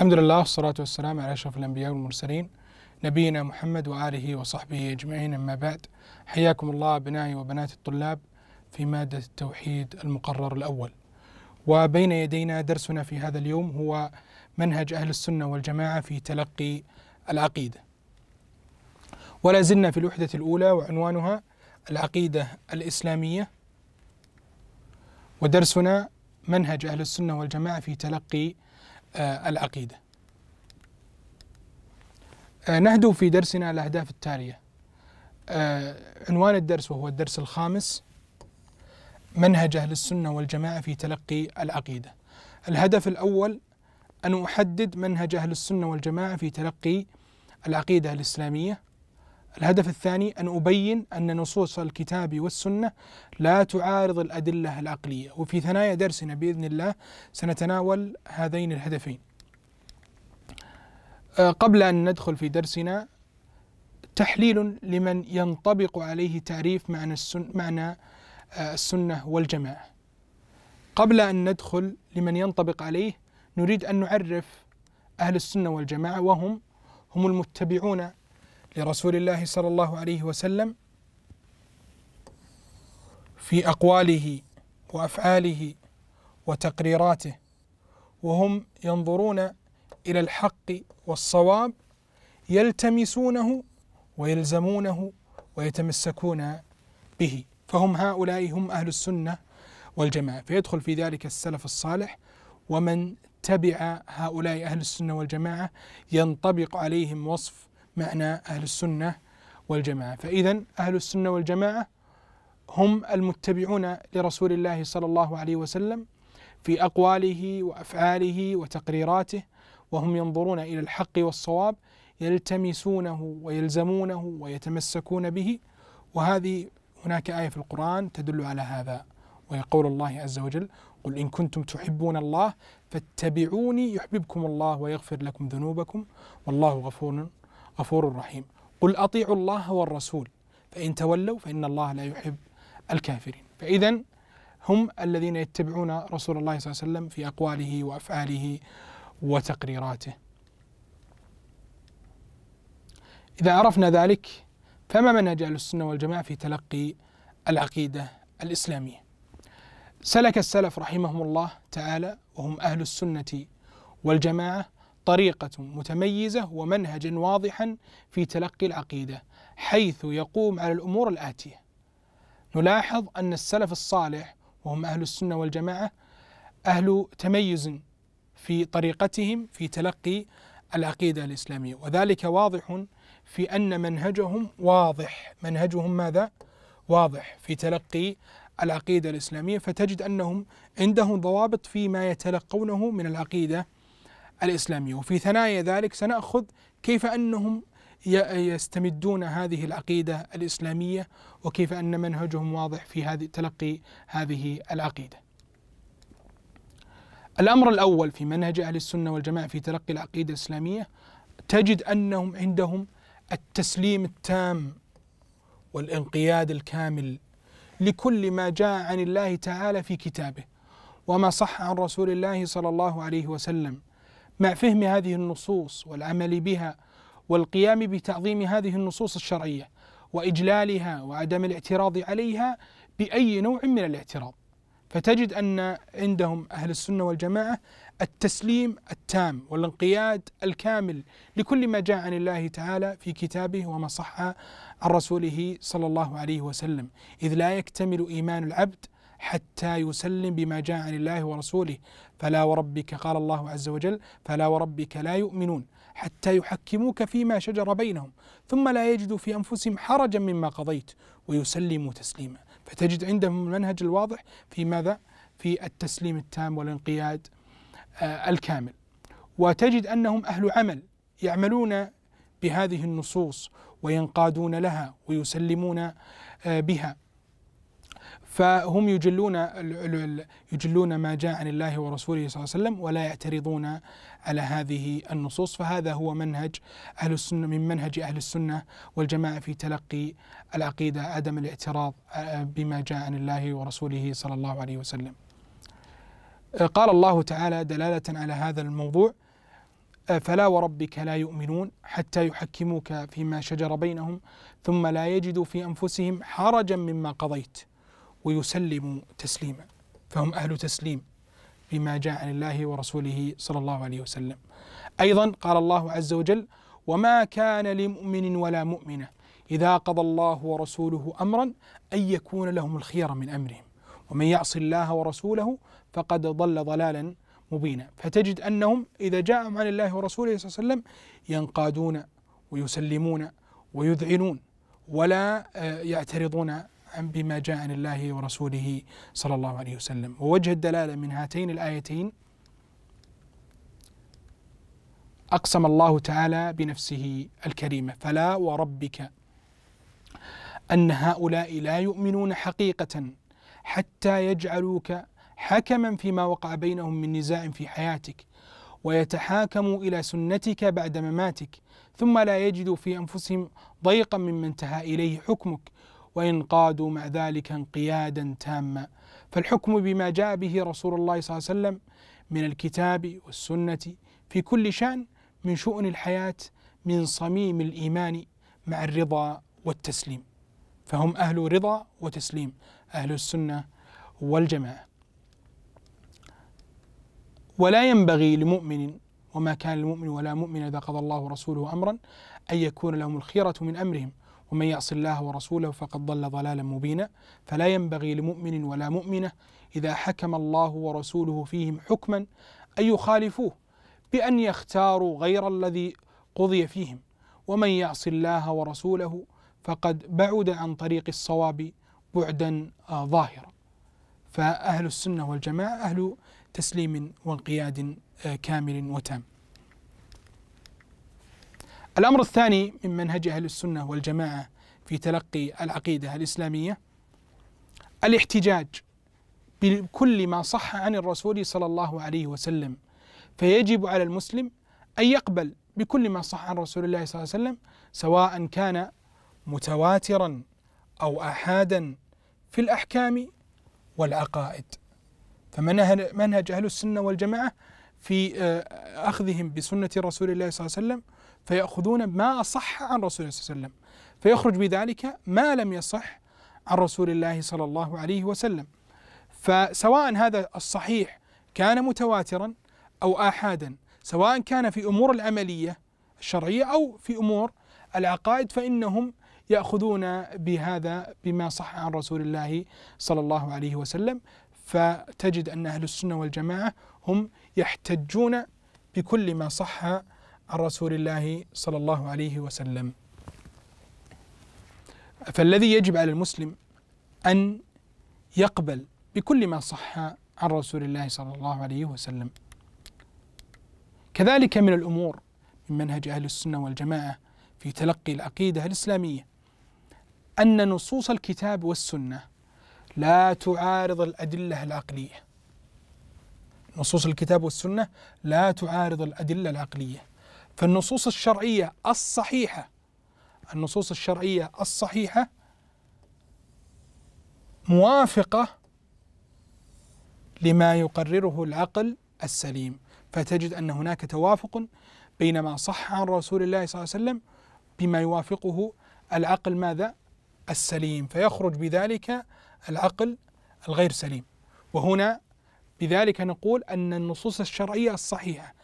الحمد لله والصلاة والسلام على أشرف الأنبياء والمرسلين نبينا محمد وآله وصحبه أجمعين أما بعد حياكم الله أبنائي وبنات الطلاب في مادة التوحيد المقرر الأول وبين يدينا درسنا في هذا اليوم هو منهج أهل السنة والجماعة في تلقي العقيدة ولا زلنا في الوحدة الأولى وعنوانها العقيدة الإسلامية ودرسنا منهج أهل السنة والجماعة في تلقي آه، العقيدة آه، نهدو في درسنا الأهداف التالية آه، عنوان الدرس وهو الدرس الخامس منهج أهل السنة والجماعة في تلقي العقيدة الهدف الأول أن أحدد منهج أهل السنة والجماعة في تلقي العقيدة الإسلامية الهدف الثاني أن أبين أن نصوص الكتاب والسنة لا تعارض الأدلة العقلية وفي ثنايا درسنا بإذن الله سنتناول هذين الهدفين آه، قبل أن ندخل في درسنا تحليل لمن ينطبق عليه تعريف معنى السنة, معنى آه، السنة والجماعة قبل أن ندخل لمن ينطبق عليه نريد أن نعرف أهل السنة والجماعة وهم هم المتبعون لرسول الله صلى الله عليه وسلم في أقواله وأفعاله وتقريراته وهم ينظرون إلى الحق والصواب يلتمسونه ويلزمونه ويتمسكون به فهم هؤلاء هم أهل السنة والجماعة فيدخل في ذلك السلف الصالح ومن تبع هؤلاء أهل السنة والجماعة ينطبق عليهم وصف معنى أهل السنة والجماعة فإذا أهل السنة والجماعة هم المتبعون لرسول الله صلى الله عليه وسلم في أقواله وأفعاله وتقريراته وهم ينظرون إلى الحق والصواب يلتمسونه ويلزمونه ويتمسكون به وهذه هناك آية في القرآن تدل على هذا وهي قول الله عز وجل قل إن كنتم تحبون الله فاتبعوني يحببكم الله ويغفر لكم ذنوبكم والله غفور غفور رحيم قل أطيعوا الله والرسول فإن تولوا فإن الله لا يحب الكافرين فإذا هم الذين يتبعون رسول الله صلى الله عليه وسلم في أقواله وأفعاله وتقريراته إذا عرفنا ذلك فما منهج أهل السنة والجماعة في تلقي العقيدة الإسلامية سلك السلف رحمهم الله تعالى وهم أهل السنة والجماعة طريقة متميزة ومنهجا واضحا في تلقي العقيدة حيث يقوم على الأمور الآتية نلاحظ أن السلف الصالح وهم أهل السنة والجماعة أهل تميز في طريقتهم في تلقي العقيدة الإسلامية وذلك واضح في أن منهجهم واضح منهجهم ماذا؟ واضح في تلقي العقيدة الإسلامية فتجد أنهم عندهم ضوابط فيما يتلقونه من العقيدة الإسلامية وفي ثنايا ذلك سنأخذ كيف أنهم يستمدون هذه العقيدة الإسلامية وكيف أن منهجهم واضح في هذه تلقي هذه العقيدة الأمر الأول في منهج أهل السنة والجماعة في تلقي العقيدة الإسلامية تجد أنهم عندهم التسليم التام والانقياد الكامل لكل ما جاء عن الله تعالى في كتابه وما صح عن رسول الله صلى الله عليه وسلم مع فهم هذه النصوص والعمل بها والقيام بتعظيم هذه النصوص الشرعيه واجلالها وعدم الاعتراض عليها باي نوع من الاعتراض فتجد ان عندهم اهل السنه والجماعه التسليم التام والانقياد الكامل لكل ما جاء عن الله تعالى في كتابه وما صح عن رسوله صلى الله عليه وسلم، اذ لا يكتمل ايمان العبد حتى يسلم بما جاء عن الله ورسوله فلا وربك قال الله عز وجل فلا وربك لا يؤمنون حتى يحكموك فيما شجر بينهم ثم لا يجدوا في انفسهم حرجا مما قضيت ويسلموا تسليما فتجد عندهم المنهج الواضح في ماذا؟ في التسليم التام والانقياد آه، الكامل وتجد انهم اهل عمل يعملون بهذه النصوص وينقادون لها ويسلمون آه، بها فهم يجلون يجلون ما جاء عن الله ورسوله صلى الله عليه وسلم ولا يعترضون على هذه النصوص فهذا هو منهج اهل السنه من منهج اهل السنه والجماعه في تلقي العقيده عدم الاعتراض آه، بما جاء عن الله ورسوله صلى الله عليه وسلم. آه، قال الله تعالى دلاله على هذا الموضوع آه، فلا وربك لا يؤمنون حتى يحكموك فيما شجر بينهم ثم لا يجدوا في انفسهم حرجا مما قضيت ويسلم تسليما فهم أهل تسليم بما جاء عن الله ورسوله صلى الله عليه وسلم أيضا قال الله عز وجل وما كان لمؤمن ولا مؤمنة إذا قضى الله ورسوله أمرا أن يكون لهم الخيار من أمرهم ومن يعص الله ورسوله فقد ضل ضلالا مبينا فتجد أنهم إذا جاءهم عن الله ورسوله صلى الله عليه وسلم ينقادون ويسلمون ويذعنون ولا آه، يعترضون بما جاء عن الله ورسوله صلى الله عليه وسلم ووجه الدلالة من هاتين الآيتين أقسم الله تعالى بنفسه الكريمة فلا وربك أن هؤلاء لا يؤمنون حقيقة حتى يجعلوك حكما فيما وقع بينهم من نزاع في حياتك ويتحاكموا إلى سنتك بعد مماتك ثم لا يجدوا في أنفسهم ضيقا مما انتهى إليه حكمك وإن قادوا مع ذلك انقيادا تاما فالحكم بما جاء به رسول الله صلى الله عليه وسلم من الكتاب والسنة في كل شأن من شؤون الحياة من صميم الإيمان مع الرضا والتسليم فهم أهل رضا وتسليم أهل السنة والجماعة ولا ينبغي لمؤمن وما كان لمؤمن ولا مؤمن إذا قضى الله ورسوله أمرا أن يكون لهم الخيرة من أمرهم ومن يعص الله ورسوله فقد ضل ضلالا مبينا فلا ينبغي لمؤمن ولا مؤمنة إذا حكم الله ورسوله فيهم حكما أن يخالفوه بأن يختاروا غير الذي قضي فيهم ومن يعص الله ورسوله فقد بعد عن طريق الصواب بعدا ظاهرا فأهل السنة والجماعة أهل تسليم وانقياد آه، كامل وتام الأمر الثاني من منهج أهل السنة والجماعة في تلقي العقيدة الإسلامية الاحتجاج بكل ما صح عن الرسول صلى الله عليه وسلم فيجب على المسلم أن يقبل بكل ما صح عن رسول الله صلى الله عليه وسلم سواء كان متواترا أو أحادا في الأحكام والعقائد فمنهج أهل السنة والجماعة في آه، أخذهم بسنة رسول الله صلى الله عليه وسلم فيأخذون ما أصح عن رسول الله صلى الله عليه وسلم فيخرج بذلك ما لم يصح عن رسول الله صلى الله عليه وسلم فسواء هذا الصحيح كان متواترا أو آحادا سواء كان في أمور العملية الشرعية أو في أمور العقائد فإنهم يأخذون بهذا بما صح عن رسول الله صلى الله عليه وسلم فتجد أن أهل السنة والجماعة هم يحتجون بكل ما صح عن رسول الله صلى الله عليه وسلم فالذي يجب على المسلم أن يقبل بكل ما صح عن رسول الله صلى الله عليه وسلم كذلك من الأمور من منهج أهل السنة والجماعة في تلقي العقيدة الإسلامية أن نصوص الكتاب والسنة لا تعارض الأدلة العقلية نصوص الكتاب والسنة لا تعارض الأدلة العقلية فالنصوص الشرعية الصحيحة النصوص الشرعية الصحيحة موافقة لما يقرره العقل السليم فتجد أن هناك توافق بين ما صح عن رسول الله صلى الله عليه وسلم بما يوافقه العقل ماذا؟ السليم فيخرج بذلك العقل الغير سليم وهنا بذلك نقول أن النصوص الشرعية الصحيحة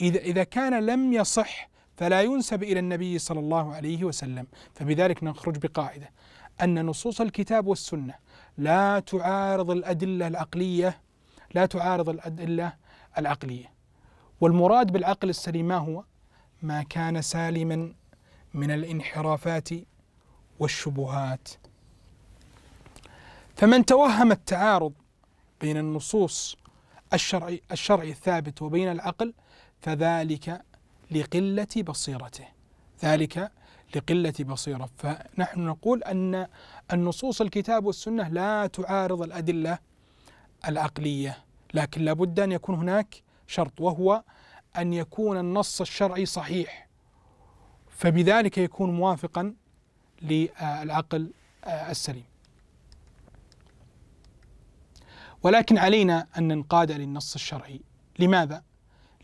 إذا إذا كان لم يصح فلا ينسب إلى النبي صلى الله عليه وسلم فبذلك نخرج بقاعدة أن نصوص الكتاب والسنة لا تعارض الأدلة العقلية لا تعارض الأدلة العقلية والمراد بالعقل السليم ما هو؟ ما كان سالما من الانحرافات والشبهات فمن توهم التعارض بين النصوص الشرعي الشرعي الثابت وبين العقل فذلك لقلة بصيرته ذلك لقلة بصيرة فنحن نقول أن النصوص الكتاب والسنة لا تعارض الأدلة العقلية لكن لابد أن يكون هناك شرط وهو أن يكون النص الشرعي صحيح فبذلك يكون موافقا للعقل السليم ولكن علينا أن ننقاد للنص الشرعي لماذا؟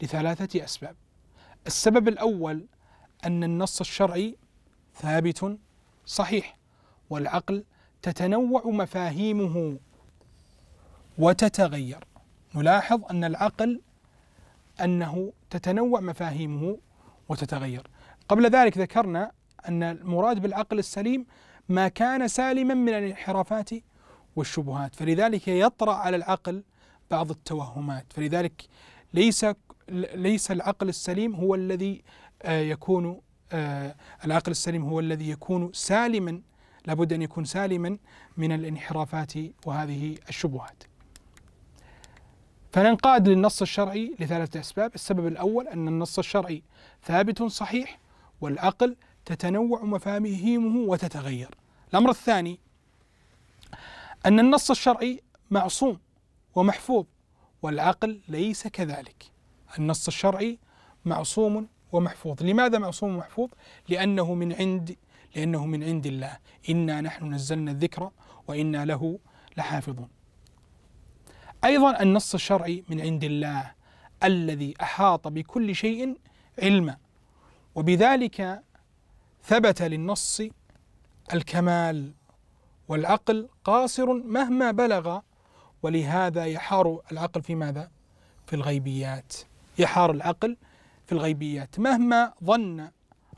لثلاثة أسباب السبب الأول أن النص الشرعي ثابت صحيح والعقل تتنوع مفاهيمه وتتغير نلاحظ أن العقل أنه تتنوع مفاهيمه وتتغير قبل ذلك ذكرنا أن المراد بالعقل السليم ما كان سالما من الانحرافات والشبهات فلذلك يطرأ على العقل بعض التوهمات فلذلك ليس ليس العقل السليم هو الذي آه، يكون آه، العقل السليم هو الذي يكون سالما لابد أن يكون سالما من الانحرافات وهذه الشبهات فننقاد للنص الشرعي لثلاثة أسباب السبب الأول أن النص الشرعي ثابت صحيح والعقل تتنوع مفاهيمه وتتغير الأمر الثاني أن النص الشرعي معصوم ومحفوظ والعقل ليس كذلك النص الشرعي معصوم ومحفوظ لماذا معصوم ومحفوظ لأنه من عند لأنه من عند الله إنا نحن نزلنا الذكر وإنا له لحافظون أيضا النص الشرعي من عند الله الذي أحاط بكل شيء علما وبذلك ثبت للنص الكمال والعقل قاصر مهما بلغ ولهذا يحار العقل في ماذا؟ في الغيبيات يحار العقل في الغيبيات مهما ظن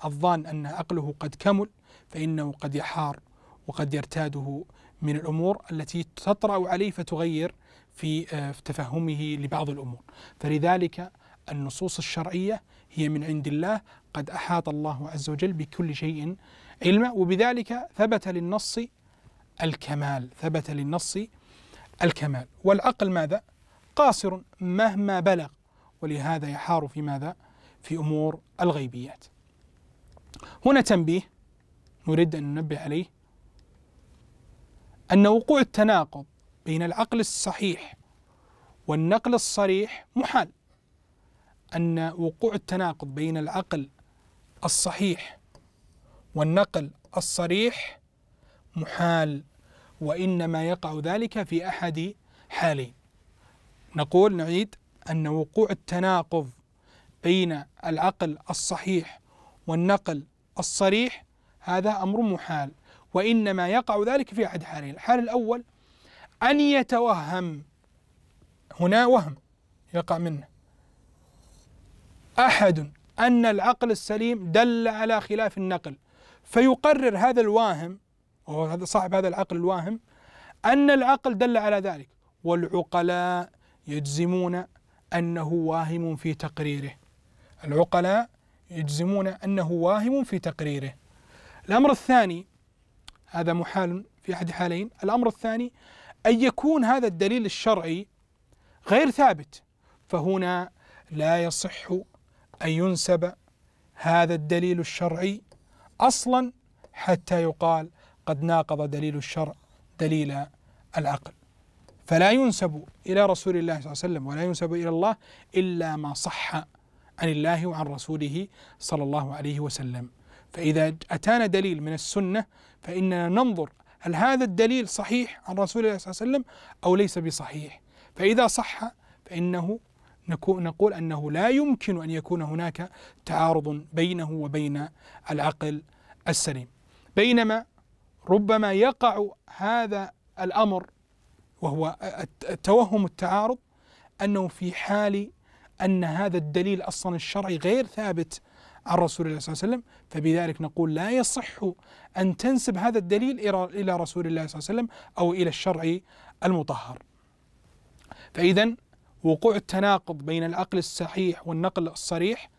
الظان أن عقله قد كمل فإنه قد يحار وقد يرتاده من الأمور التي تطرأ عليه فتغير آه، في تفهمه لبعض الأمور فلذلك النصوص الشرعية هي من عند الله قد أحاط الله عز وجل بكل شيء علما وبذلك ثبت للنص الكمال ثبت للنص الكمال والعقل ماذا؟ قاصر مهما بلغ ولهذا يحار في ماذا؟ في أمور الغيبيات هنا تنبيه نريد أن ننبه عليه أن وقوع التناقض بين العقل الصحيح والنقل الصريح محال أن وقوع التناقض بين العقل الصحيح والنقل الصريح محال وإنما يقع ذلك في أحد حالين نقول نعيد أن وقوع التناقض بين العقل الصحيح والنقل الصريح هذا أمر محال وإنما يقع ذلك في أحد حالين الحال الأول أن يتوهم هنا وهم يقع منه أحد أن العقل السليم دل على خلاف النقل فيقرر هذا الواهم وهو هذا صاحب هذا العقل الواهم أن العقل دل على ذلك والعقلاء يجزمون أنه واهم في تقريره العقلاء يجزمون أنه واهم في تقريره الأمر الثاني هذا محال في أحد حالين الأمر الثاني أن يكون هذا الدليل الشرعي غير ثابت فهنا لا يصح أن ينسب هذا الدليل الشرعي أصلا حتى يقال قد ناقض دليل الشرع دليل العقل فلا ينسب إلى رسول الله صلى الله عليه وسلم ولا ينسب إلى الله إلا ما صح عن الله وعن رسوله صلى الله عليه وسلم فإذا أتانا دليل من السنة فإننا ننظر هل هذا الدليل صحيح عن رسول الله صلى الله عليه وسلم أو ليس بصحيح فإذا صح فإنه نقول أنه لا يمكن أن يكون هناك تعارض بينه وبين العقل السليم بينما ربما يقع هذا الأمر وهو توهم التعارض أنه في حال أن هذا الدليل أصلا الشرعي غير ثابت عن رسول الله صلى الله عليه وسلم فبذلك نقول لا يصح أن تنسب هذا الدليل إلى رسول الله صلى الله عليه وسلم أو إلى الشرع المطهر فإذا وقوع التناقض بين العقل الصحيح والنقل الصريح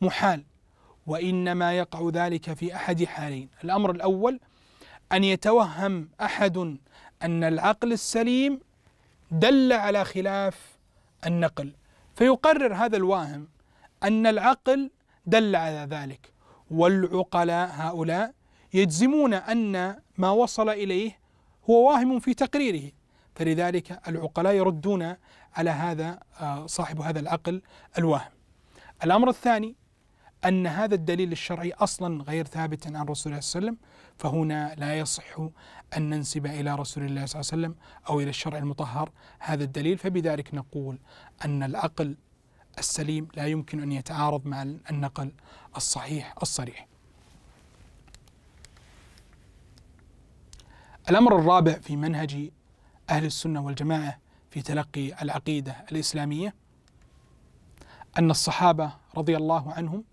محال وإنما يقع ذلك في أحد حالين الأمر الأول أن يتوهم أحد أن العقل السليم دل على خلاف النقل فيقرر هذا الواهم أن العقل دل على ذلك والعقلاء هؤلاء يجزمون أن ما وصل إليه هو واهم في تقريره فلذلك العقلاء يردون على هذا آه، صاحب هذا العقل الواهم الأمر الثاني أن هذا الدليل الشرعي أصلا غير ثابت عن رسول الله صلى الله عليه وسلم فهنا لا يصح أن ننسب إلى رسول الله صلى الله عليه وسلم أو إلى الشرع المطهر هذا الدليل فبذلك نقول أن العقل السليم لا يمكن أن يتعارض مع النقل الصحيح الصريح الأمر الرابع في منهج أهل السنة والجماعة في تلقي العقيدة الإسلامية أن الصحابة رضي الله عنهم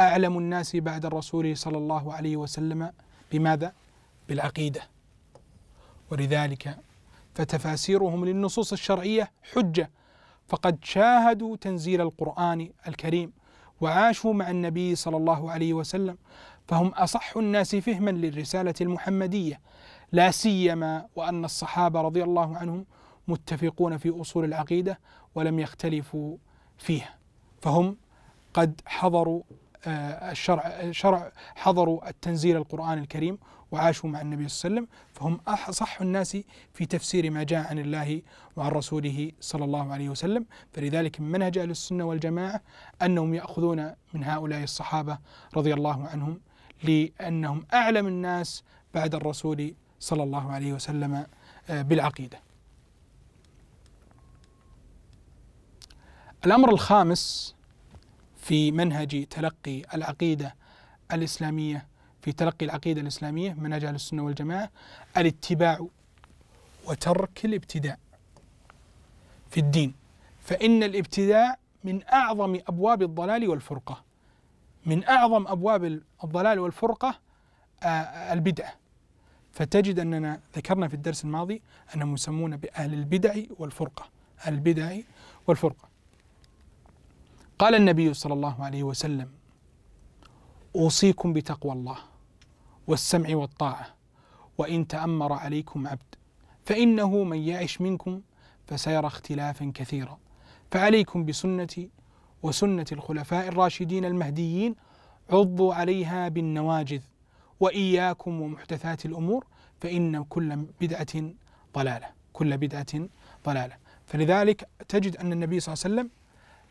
أعلم الناس بعد الرسول صلى الله عليه وسلم بماذا؟ بالعقيده ولذلك فتفاسيرهم للنصوص الشرعية حجة فقد شاهدوا تنزيل القرآن الكريم وعاشوا مع النبي صلى الله عليه وسلم فهم أصح الناس فهما للرسالة المحمدية لا سيما وأن الصحابة رضي الله عنهم متفقون في أصول العقيدة ولم يختلفوا فيها فهم قد حضروا آه، الشرع شرع حضروا التنزيل القرآن الكريم وعاشوا مع النبي صلى الله عليه وسلم فهم أصح الناس في تفسير ما جاء عن الله وعن رسوله صلى الله عليه وسلم فلذلك من منهج أهل السنة والجماعة أنهم يأخذون من هؤلاء الصحابة رضي الله عنهم لأنهم أعلم الناس بعد الرسول صلى الله عليه وسلم آه، بالعقيدة الأمر الخامس في منهج تلقي العقيدة الإسلامية في تلقي العقيدة الإسلامية منهج أهل السنة والجماعة الاتباع وترك الابتداء في الدين فإن الابتداء من أعظم أبواب الضلال والفرقة من أعظم أبواب الضلال والفرقة آه، البدعة فتجد أننا ذكرنا في الدرس الماضي أنهم يسمون بأهل البدع والفرقة البدع والفرقة قال النبي صلى الله عليه وسلم اوصيكم بتقوى الله والسمع والطاعه وان تامر عليكم عبد فانه من يعش منكم فسيرى اختلافا كثيرا فعليكم بسنتي وسنه الخلفاء الراشدين المهديين عضوا عليها بالنواجذ واياكم ومحدثات الامور فان كل بدعه ضلاله كل بدعه ضلاله فلذلك تجد ان النبي صلى الله عليه وسلم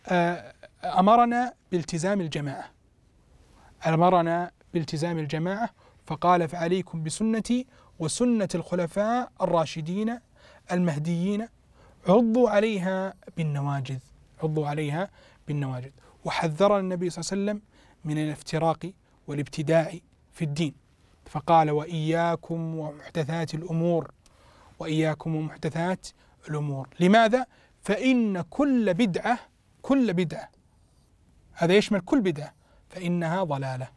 آه، أمرنا بالتزام الجماعة أمرنا بالتزام الجماعة فقال فعليكم بسنتي وسنة الخلفاء الراشدين المهديين عضوا عليها بالنواجذ عضوا عليها بالنواجذ وحذرنا النبي صلى الله عليه وسلم من الافتراق والابتداع في الدين فقال وإياكم ومحدثات الأمور وإياكم ومحدثات الأمور لماذا؟ فإن كل بدعة كل بدعة هذا يشمل كل بدعة فإنها ضلالة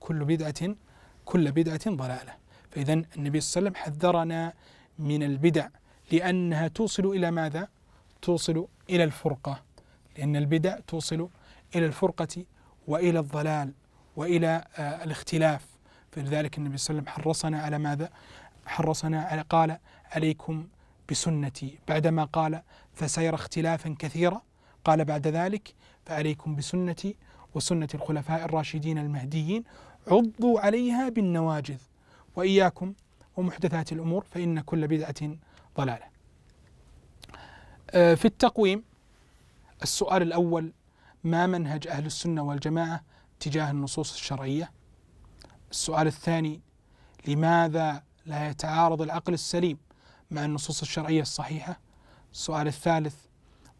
كل بدعة كل بدعة ضلالة فإذا النبي صلى الله عليه وسلم حذرنا من البدع لأنها توصل إلى ماذا؟ توصل إلى الفرقة لأن البدع توصل إلى الفرقة وإلى الضلال وإلى آه، الاختلاف فلذلك النبي صلى الله عليه وسلم حرصنا على ماذا؟ حرصنا على قال عليكم بسنتي بعدما قال فسيرى اختلافا كثيرا قال بعد ذلك فعليكم بسنتي وسنة الخلفاء الراشدين المهديين عضوا عليها بالنواجذ وإياكم ومحدثات الأمور فإن كل بدعة ضلالة آه، في التقويم السؤال الأول ما منهج أهل السنة والجماعة تجاه النصوص الشرعية السؤال الثاني لماذا لا يتعارض العقل السليم مع النصوص الشرعية الصحيحة السؤال الثالث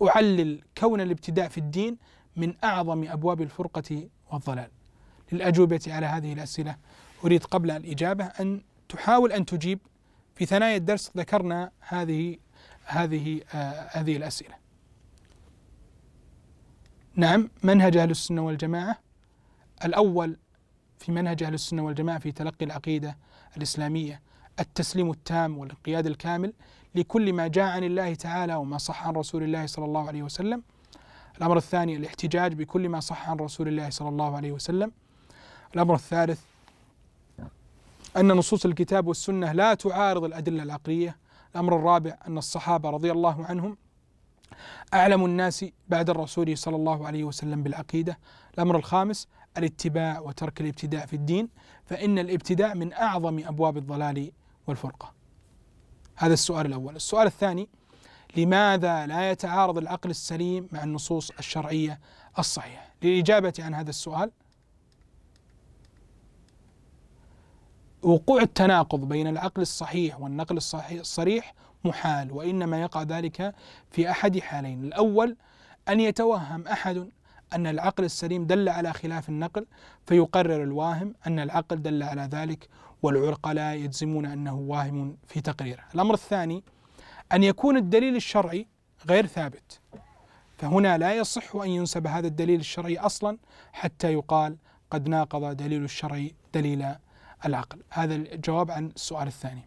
أعلل كون الابتداء في الدين من أعظم أبواب الفرقة والضلال للأجوبة على هذه الأسئلة أريد قبل الإجابة أن تحاول أن تجيب في ثنايا الدرس ذكرنا هذه هذه آه هذه الأسئلة نعم منهج أهل السنة والجماعة الأول في منهج أهل السنة والجماعة في تلقي العقيدة الإسلامية التسليم التام والانقياد الكامل لكل ما جاء عن الله تعالى وما صح عن رسول الله صلى الله عليه وسلم الأمر الثاني الاحتجاج بكل ما صح عن رسول الله صلى الله عليه وسلم الأمر الثالث أن نصوص الكتاب والسنة لا تعارض الأدلة العقلية الأمر الرابع أن الصحابة رضي الله عنهم أعلم الناس بعد الرسول صلى الله عليه وسلم بالعقيدة الأمر الخامس الاتباع وترك الابتداء في الدين فإن الابتداء من أعظم أبواب الضلال والفرقة هذا السؤال الأول السؤال الثاني لماذا لا يتعارض العقل السليم مع النصوص الشرعية الصحيحة للإجابة عن هذا السؤال وقوع التناقض بين العقل الصحيح والنقل الصحيح الصريح محال وإنما يقع ذلك في أحد حالين الأول أن يتوهم أحد أن العقل السليم دل على خلاف النقل فيقرر الواهم أن العقل دل على ذلك والعرقلة يجزمون أنه واهم في تقريره الأمر الثاني أن يكون الدليل الشرعي غير ثابت فهنا لا يصح أن ينسب هذا الدليل الشرعي أصلا حتى يقال قد ناقض دليل الشرعي دليل العقل هذا الجواب عن السؤال الثاني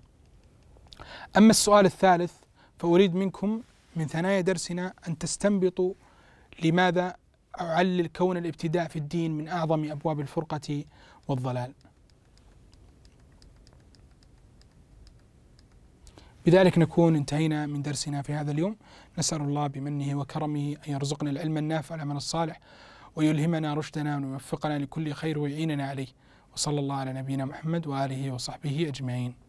أما السؤال الثالث فأريد منكم من ثنايا درسنا أن تستنبطوا لماذا أعلل كون الابتداء في الدين من أعظم أبواب الفرقة والضلال بذلك نكون انتهينا من درسنا في هذا اليوم نسأل الله بمنه وكرمه أن يرزقنا العلم النافع والعمل الصالح ويلهمنا رشدنا ويوفقنا لكل خير ويعيننا عليه وصلى الله على نبينا محمد وآله وصحبه أجمعين